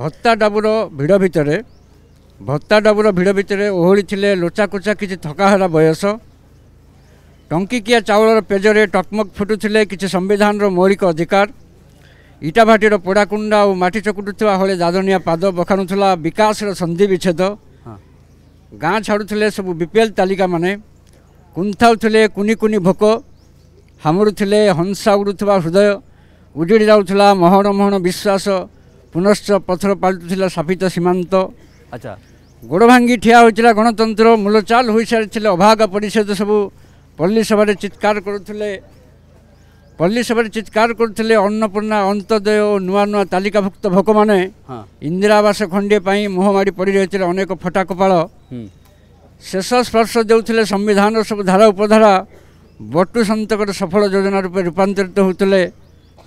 ଭତ୍ତା ଡାବୁର ଭିଡ଼ ଭିତରେ ଭତ୍ତା ଡାବୁର ଭିଡ଼ ଭିତରେ ଓହଳିଥିଲେ ଲୋଚାକୋଚା କିଛି ଥକା ହେଲା ବୟସ ଟଙ୍କିକିଆ ଚାଉଳର ପେଜରେ ଟକମକ୍ ଫୁଟୁଥିଲେ କିଛି ସମ୍ବିଧାନର ମୌଳିକ ଅଧିକାର ଇଟାଭାଟିର ପୋଡ଼ାକୁଣ୍ଡା ଆଉ ମାଟି ଚକୁଟୁଥିବା ଭଳି ଦାଦନିଆ ପାଦ ବଖାଣୁଥିଲା ବିକାଶର ସନ୍ଧି ବିଚ୍ଛେଦ ଗାଁ ଛାଡ଼ୁଥିଲେ ସବୁ ବିପିଏଲ୍ ତାଲିକାମାନେ କୁନ୍ଥାଉଥିଲେ କୁନି କୁନି ଭୋକ ହାମୁଡ଼ୁଥିଲେ ହଂସା ଉଡ଼ୁଥିବା ହୃଦୟ ଉଜୁଡ଼ି ଯାଉଥିଲା ମହଣ ମହଣ ବିଶ୍ୱାସ ପୁନଶ୍ଚ ପଥର ପାଲଟୁଥିଲା ସାପିତ ସୀମାନ୍ତ ଆଚ୍ଛା ଗୋଡ଼ ଭାଙ୍ଗି ଠିଆ ହୋଇଥିଲା ଗଣତନ୍ତ୍ର ମୂଳଚାଲ ହୋଇସାରିଥିଲେ ଅଭାଗ ପରିଷଦ ସବୁ ପଲ୍ଲୀସଭାରେ ଚିତ୍କାର କରୁଥିଲେ ପଲ୍ଲୀସଭାରେ ଚିତ୍କାର କରୁଥିଲେ ଅନ୍ନପୂର୍ଣ୍ଣା ଅନ୍ତୋଦୟ ଓ ନୂଆ ନୂଆ ତାଲିକାଭୁକ୍ତ ଭୋକମାନେ ଇନ୍ଦିରା ଆବାସ ଖଣ୍ଡିଏ ପାଇଁ ମୁହଁମାଡ଼ି ପଡ଼ି ରହିଥିଲେ ଅନେକ ଫଟା କପାଳ ଶେଷ ସ୍ପର୍ଶ ଦେଉଥିଲେ ସମ୍ବିଧାନର ସବୁ ଧାରା ଉପଧାରା ବଟୁ ସନ୍ତକର ସଫଳ ଯୋଜନା ରୂପେ ରୂପାନ୍ତରିତ ହେଉଥିଲେ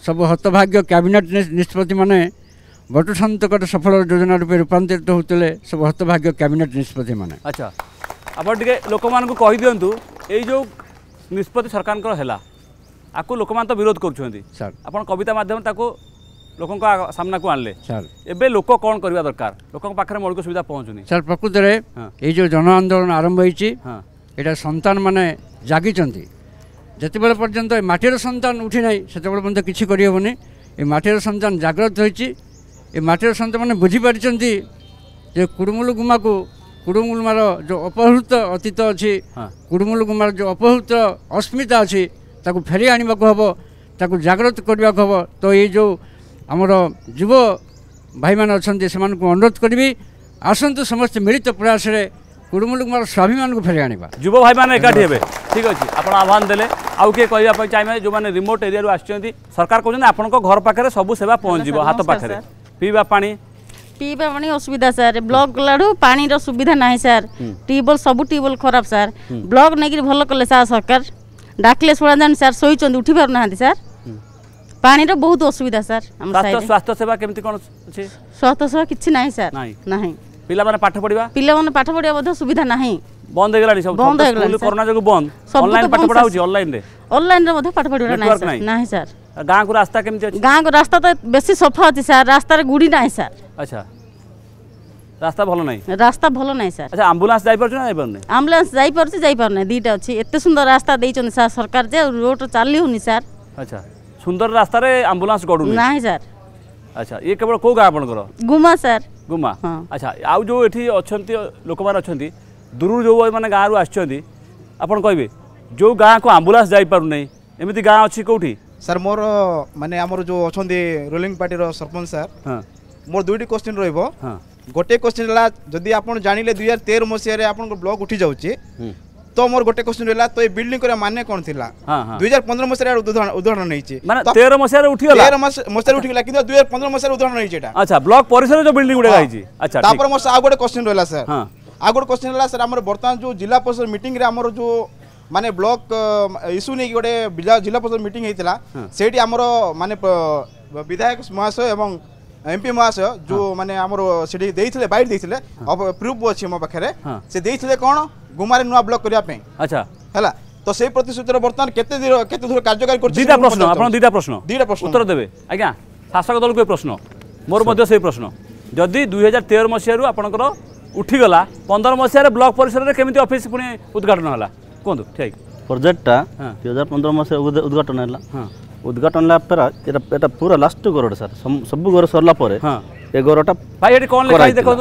ସବୁ ହତଭାଗ୍ୟ କ୍ୟାବିନେଟ୍ ନିଷ୍ପତ୍ତିମାନେ বটু সান্তকর সফল যোজনা রূপে রূপান্তরিত হলে সব হতভাগ্য ক্যাবিনেট নিষ্পতি মানে আচ্ছা আপনার টিকি লোক কহিদিও এই যে নিষ্পতি সরকার হেলা আকু লোক বিরোধ করছেন স্যার আপনার কবিতা মাধ্যমে তাকে ଲୋକଙ୍କ ସାମ୍ନାକୁ ଆଣିଲେ ସାର୍ ଏବେ ଲୋକ କ'ଣ କରିବା ଦରକାର ଲୋକଙ୍କ ପାଖରେ ମୌଳିକ ସୁବିଧା ପହଞ୍ଚୁନି ସାର୍ ପ୍ରକୃତରେ ଏଇ ଯେଉଁ ଜନ ଆନ୍ଦୋଳନ ଆରମ୍ଭ ହେଇଛି ଏଇଟା ସନ୍ତାନମାନେ ଜାଗିଛନ୍ତି ଯେତେବେଳେ ପର୍ଯ୍ୟନ୍ତ ଏ ମାଟିର ସନ୍ତାନ ଉଠି ନାହିଁ ସେତେବେଳେ ପର୍ଯ୍ୟନ୍ତ କିଛି କରିହେବନି ଏ ମାଟିର ସନ୍ତାନ ଜାଗ୍ରତ ହୋଇଛି ଏ ମାଟିର ସନ୍ତମାନେ ବୁଝିପାରିଛନ୍ତି ଯେ କୁଡ଼ୁମୁଲୁ ଗୁମାକୁ କୁଡ଼ୁମୁଲୁମାର ଯେଉଁ ଅପହୃତ ଅତୀତ ଅଛି କୁଡ଼ୁମୁଲୁ ଗୁମାର ଯେଉଁ ଅପହୃତ ଅସ୍ମିତା ଅଛି ତାକୁ ଫେରି ଆଣିବାକୁ ହେବ ତାକୁ ଜାଗ୍ରତ କରିବାକୁ ହେବ ତ ଏଇ ଯେଉଁ ଆମର ଯୁବ ଭାଇମାନେ ଅଛନ୍ତି ସେମାନଙ୍କୁ ଅନୁରୋଧ କରିବି ଆସନ୍ତୁ ସମସ୍ତେ ମିଳିତ ପ୍ରୟାସରେ କୁଡ଼ୁମୁଲୁ ଗୁମାର ସ୍ୱାଭିମାନଙ୍କୁ ଫେରି ଆଣିବା ଯୁବ ଭାଇମାନେ ଏକାଠି ହେବେ ଠିକ୍ ଅଛି ଆପଣ ଆହ୍ୱାନ ଦେଲେ ଆଉ କିଏ କହିବା ପାଇଁ ଚାହିଁବେ ଯେଉଁମାନେ ରିମୋଟ୍ ଏରିଆରୁ ଆସିଛନ୍ତି ସରକାର କହୁଛନ୍ତି ଆପଣଙ୍କ ଘର ପାଖରେ ସବୁ ସେବା ପହଞ୍ଚିବ ହାତ ପାଖରେ ପିଇବା ପାଣି ପିଇବା ପାଣି ଅସୁବିଧା ସାର୍ ବ୍ଲକ୍ ଗଲାଠୁ ପାଣିର ସୁବିଧା ନାହିଁ ସାର୍ ଟ୍ୟୁବୱେଲ୍ ସବୁ ଟ୍ୟୁବୱେଲ୍ ଖରାପ ସାର୍ ବ୍ଲକ୍ ନେଇକିରି ଭଲ କଲେ ସାର୍ ସରକାର ଡାକିଲେ ଶୁଣାଯାଉନି ସାର୍ ଶୋଇଛନ୍ତି ଉଠି ପାରୁନାହାନ୍ତି ସାର୍ ପାଣିର ବହୁତ ଅସୁବିଧା ସାର୍ ସ୍ୱାସ୍ଥ୍ୟ ସେବା କେମିତି କ'ଣ ଅଛି ସ୍ୱାସ୍ଥ୍ୟ ସେବା କିଛି ନାହିଁ ସାର୍ ନାହିଁ ପିଲାମାନେ ପାଠ ପଢ଼ିବା ପିଲାମାନେ ପାଠ ପଢ଼ିବା ମଧ୍ୟ ସୁବିଧା ନାହିଁ বন্ধ হয়ে গেলানি সব বন্ধ হয়ে গেলানি করোনা যোগ বন্ধ অনলাইন পাঠ পড়া হচ্ছে অনলাইন রে অনলাইন রে মধ্যে পাঠ পড়া নাই নাই স্যার গাঁ কো রাস্তা কেমতে আছে গাঁ কো রাস্তা তো বেশি সফা আছে স্যার রাস্তার গুড়ি নাই স্যার আচ্ছা রাস্তা ভালো নাই রাস্তা ভালো নাই স্যার আচ্ছা অ্যাম্বুলেন্স যাই পারছ না যাই পারনে অ্যাম্বুলেন্স যাই পারছি যাই পারনে দুইটা আছে এত সুন্দর রাস্তা দেইছন স্যার সরকার যে রোড চালি হুনি স্যার আচ্ছা সুন্দর রাস্তারে অ্যাম্বুলেন্স গড়ুনি নাই স্যার আচ্ছা ইয়ে কেবল কো গাঁ আপনার গুমা স্যার গুমা আচ্ছা আউ যে এটি অনেক লোক মানে অনেক ଦୂରରୁ ଯେଉଁମାନେ ଗାଁରୁ ଆସିଛନ୍ତି ଆପଣ କହିବେ ଯେଉଁ ଗାଁକୁ ଆମ୍ବୁଲାନ୍ସ ଯାଇପାରୁନାହିଁ ଏମିତି ଗାଁ ଅଛି କେଉଁଠି ସାର୍ ମୋର ମାନେ ଆମର ଯେଉଁ ଅଛନ୍ତି ରୁଲିଂ ପାର୍ଟିର ସରପଞ୍ଚ ସାର୍ ମୋର ଦୁଇଟି କୋଶ୍ଚିନ୍ ରହିବ ଗୋଟେ କୋଶ୍ଚିନ୍ ହେଲା ଯଦି ଆପଣ ଜାଣିଲେ ଦୁଇ ହଜାର ତେର ମସିହାରେ ଆପଣଙ୍କ ବ୍ଲକ୍ ଉଠି ଯାଉଛି ତ ମୋର ଗୋଟେ କୋଶ୍ଚିନ୍ ରହିଲା ତ ଏ ବିଲ୍ଡିଂ କରିବା ମାନେ କଣ ଥିଲା ଦୁଇ ହଜାର ପନ୍ଦର ମସିହାରେ ଉଦାହରଣ ନେଇଛି ମାନେ ତେର ମସିହାରେ ଉଠିଗଲା ତେର ମସିହାରେ ଉଠିଗଲା କିନ୍ତୁ ଦୁଇ ହଜାର ପନ୍ଦର ମସିହାରେ ଉଦାହରଣ ନେଇଛି ଏଇଟା ଆଚ୍ଛା ବ୍ଲକ୍ ପରିସରରେ ଯେଉଁ ବିଲ୍ଡିଂ ଗୁଡ଼ା ହେଇଛି ଆଚ୍ଛା ତାପରେ ମୋର ଆଉ ଗୋଟେ କୋଶ୍ଚିନ୍ ରହିଲା ସାର୍ ଆଉ ଗୋଟେ କ୍ୱେଶ୍ଚିନ୍ ହେଲା ସାର୍ ଆମର ବର୍ତ୍ତମାନ ଯେଉଁ ଜିଲ୍ଲା ପରିଷଦ ମିଟିଂରେ ଆମର ଯେଉଁ ମାନେ ବ୍ଲକ ଇସ୍ୟୁ ନେଇକି ଗୋଟେ ଜିଲ୍ଲା ପରିଷଦ ମିଟିଂ ହେଇଥିଲା ସେଇଠି ଆମର ମାନେ ବିଧାୟକ ମହାଶୟ ଏବଂ ଏମ୍ପି ମହାଶୟ ଯେଉଁ ମାନେ ଆମର ସେଠି ଦେଇଥିଲେ ବାଇଟ୍ ଦେଇଥିଲେ ପ୍ରୁଫ୍ ଅଛି ମୋ ପାଖରେ ସେ ଦେଇଥିଲେ କ'ଣ ଗୁମାରେ ନୂଆ ବ୍ଲକ କରିବା ପାଇଁ ଆଚ୍ଛା ହେଲା ତ ସେଇ ପ୍ରତିଶ୍ରୁତିର ବର୍ତ୍ତମାନ କେତେ କେତେ ଦୂର କାର୍ଯ୍ୟକାରୀ କରୁଛି ଦୁଇଟା ପ୍ରଶ୍ନ ଆପଣ ଦୁଇଟା ପ୍ରଶ୍ନ ଦୁଇଟା ପ୍ରଶ୍ନ ଉତ୍ତର ଦେବେ ଆଜ୍ଞା ଶାସକ ଦଳକୁ ଏ ପ୍ରଶ୍ନ ମୋର ମଧ୍ୟ ସେଇ ପ୍ରଶ୍ନ ଯଦି ଦୁଇ ହଜାର ତେର ମସିହାରୁ ଆପଣଙ୍କର উঠিগলা পনেরো মশায় ব্লক পরিসরের কেমিতি অফিস পুনি উদ্ঘাটন হলা কুহতু ঠিক প্রোজেক্টটা দুই হাজার পনেরো মশায় উদ্ঘাটন হলা উদ্ঘাটন হলা পরে এটা এটা পুরা লাস্ট গরড স্যার সবু গর সরলা পরে এ গরটা ভাই এটি কোন লেখা দেখো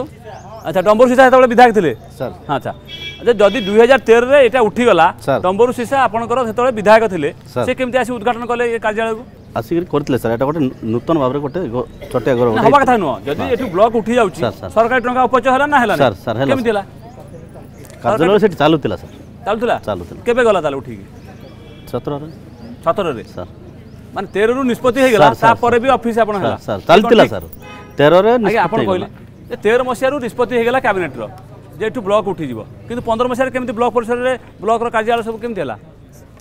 আচ্ছা ডম্বর সিসা সেতবে বিধায়ক লে স্যার আচ্ছা আচ্ছা যদি দুই হাজার তেরের এটা উঠিগলা ডম্বর সিসা আপনার সেতবে বিধায়ক লে সে কেমি আসি উদ্ঘাটন কলে এ কার্যালয়কু ଆସିକି କରିଥିଲେ ସାର୍ ଏଇଟା ଗୋଟେ ନୂତନ ଭାବରେ ଗୋଟେ ଛୋଟିଆ ଘର ହବା କଥା ନୁହଁ ଯଦି ଏଠି ବ୍ଲକ ଉଠି ଯାଉଛି ସରକାରୀ ଟଙ୍କା ଅପଚୟ ହେଲା ନା ହେଲା ସାର୍ ସାର୍ କେମିତି ହେଲା କାର୍ଯ୍ୟାଳୟ ସେଠି ଚାଲୁଥିଲା ସାର୍ ଚାଲୁଥିଲା ଚାଲୁଥିଲା କେବେ ଗଲା ତାହେଲେ ଉଠିକି ସତରରେ ସତରରେ ସାର୍ ମାନେ ତେରରୁ ନିଷ୍ପତ୍ତି ହେଇଗଲା ତାପରେ ବି ଅଫିସ ଆପଣ ହେଲା ସାର୍ ଚାଲିଥିଲା ସାର୍ ତେରରେ ଆପଣ କହିଲେ ଯେ ତେର ମସିହାରୁ ନିଷ୍ପତ୍ତି ହେଇଗଲା କ୍ୟାବିନେଟ୍ର ଯେ ଏଠୁ ବ୍ଲକ ଉଠିଯିବ କିନ୍ତୁ ପନ୍ଦର ମସିହାରେ କେମିତି ବ୍ଲକ ପରିସରରେ ବ୍ଲକର କାର୍ଯ୍ୟାଳୟ ସବୁ କେମିତି ହେଲା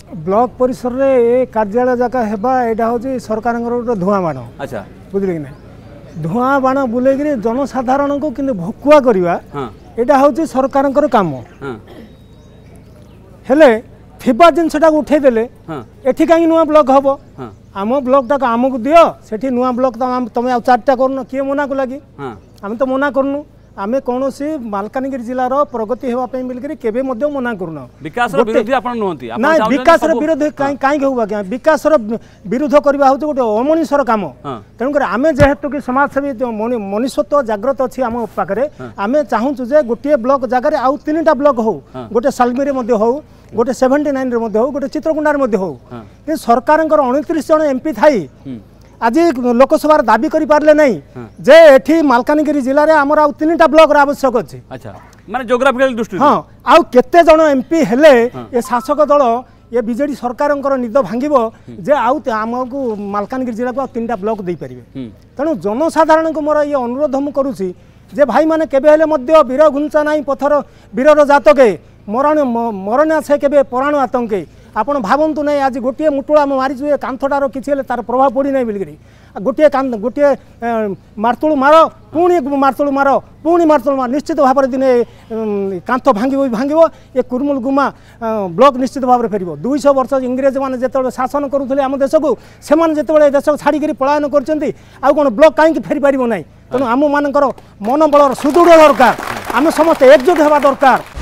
ବ୍ଲକ ପରିସରରେ ଏ କାର୍ଯ୍ୟାଳୟ ଯାକ ହେବା ଏଇଟା ହେଉଛି ସରକାରଙ୍କର ଗୋଟେ ଧୂଆଁ ବାଣ ଆଚ୍ଛା ବୁଝିଲେ କି ନାହିଁ ଧୂଆଁ ବାଣ ବୁଲେଇକିରି ଜନସାଧାରଣଙ୍କୁ କିନ୍ତୁ ଭକୁଆ କରିବା ଏଇଟା ହେଉଛି ସରକାରଙ୍କର କାମ ହେଲେ ଥିବା ଜିନିଷଟାକୁ ଉଠେଇଦେଲେ ଏଠି କାହିଁକି ନୂଆ ବ୍ଲକ୍ ହେବ ଆମ ବ୍ଲକ୍ଟାକୁ ଆମକୁ ଦିଅ ସେଠି ନୂଆ ବ୍ଲକ୍ ତମେ ଆଉ ଚାରିଟା କରୁନ କିଏ ମନାକୁ ଲାଗି ଆମେ ତ ମନା କରୁନୁ ଆମେ କୌଣସି ମାଲକାନଗିରି ଜିଲ୍ଲାର ପ୍ରଗତି ହେବା ପାଇଁ ବୋଲିକରି କେବେ ମଧ୍ୟ ମନା କରୁନା ବିକାଶର ବିରୋଧୀ ଆପଣ ନୁହନ୍ତି ନା ବିକାଶର ବିରୋଧୀ କାହିଁ କାହିଁକି ହଉ ଆଜ୍ଞା ବିକାଶର ବିରୁଦ୍ଧ କରିବା ହେଉଛି ଗୋଟେ ଅମଣିଷର କାମ ତେଣୁକରି ଆମେ ଯେହେତୁ କି ସମାଜସେବୀ ମଣିଷତ୍ୱ ଜାଗ୍ରତ ଅଛି ଆମ ପାଖରେ ଆମେ ଚାହୁଁଛୁ ଯେ ଗୋଟିଏ ବ୍ଲକ ଜାଗାରେ ଆଉ ତିନିଟା ବ୍ଲକ ହଉ ଗୋଟେ ସାଲମିରେ ମଧ୍ୟ ହଉ ଗୋଟେ ସେଭେଣ୍ଟି ନାଇନ୍ରେ ମଧ୍ୟ ହଉ ଗୋଟେ ଚିତ୍ରକୁଣ୍ଡାରେ ମଧ୍ୟ ହଉ କିନ୍ତୁ ସରକାରଙ୍କର ଅଣତିରିଶ ଜଣ ଏମ୍ପି ଥାଇ আজি লোকসভার দাবি করে পারলে নাই হ্যাঁ। যে এটি মালকানগিরি জেলার আমার আউ তিনটা ব্লকর আবশ্যক অছি আচ্ছা, মানে জিওগ্রাফিক্যাল দৃষ্টি হ্যাঁ আউ কেতে জন এমপি হলে হ্যাঁ। এ শাসক দল এ বিজেডি সরকারঙ্কর নিদ ভাঙ্গিব যে আউ আমাকে মালকানগিরি জেলাকে আউ তিনটা ব্লক দেইপারিবে তেণু জনসাধারণকে মোর ইয়ে অনুরোধ মু করুছি যে ভাই মানে কেবে হলে মধ্য বীর ঘুঞ্চা নাই পথর বীরর জাতকে মরণ মরণা সে কেবে পরাণ আতঙ্কে ଆପଣ ଭାବନ୍ତୁ ନାହିଁ ଆଜି ଗୋଟିଏ ମୁଟୁଳା ଆମେ ମାରିଛୁ ଏ କାନ୍ଥଟାର କିଛି ହେଲେ ତା'ର ପ୍ରଭାବ ପଡ଼ିନାହିଁ ବୋଲିକିରି ଗୋଟିଏ ଗୋଟିଏ ମାର୍ତୁଳୁ ମାର ପୁଣି ମାର୍ତୁଳୁ ମାର ପୁଣି ମାର୍ତୁଳୁ ମାର ନିଶ୍ଚିତ ଭାବରେ ଦିନେ କାନ୍ଥ ଭାଙ୍ଗିବ ଭାଙ୍ଗିବ ଏ କୁର୍ମୁଲ ଗୁମା ବ୍ଲକ୍ ନିଶ୍ଚିତ ଭାବରେ ଫେରିବ ଦୁଇଶହ ବର୍ଷ ଇଂରେଜମାନେ ଯେତେବେଳେ ଶାସନ କରୁଥିଲେ ଆମ ଦେଶକୁ ସେମାନେ ଯେତେବେଳେ ଦେଶକୁ ଛାଡ଼ିକିରି ପଳାୟନ କରିଛନ୍ତି ଆଉ କ'ଣ ବ୍ଲକ୍ କାହିଁକି ଫେରିପାରିବ ନାହିଁ ତେଣୁ ଆମମାନଙ୍କର ମନୋବଳର ସୁଦୃଢ଼ ଦରକାର ଆମେ ସମସ୍ତେ ଏକଜୁଟ ହେବା ଦରକାର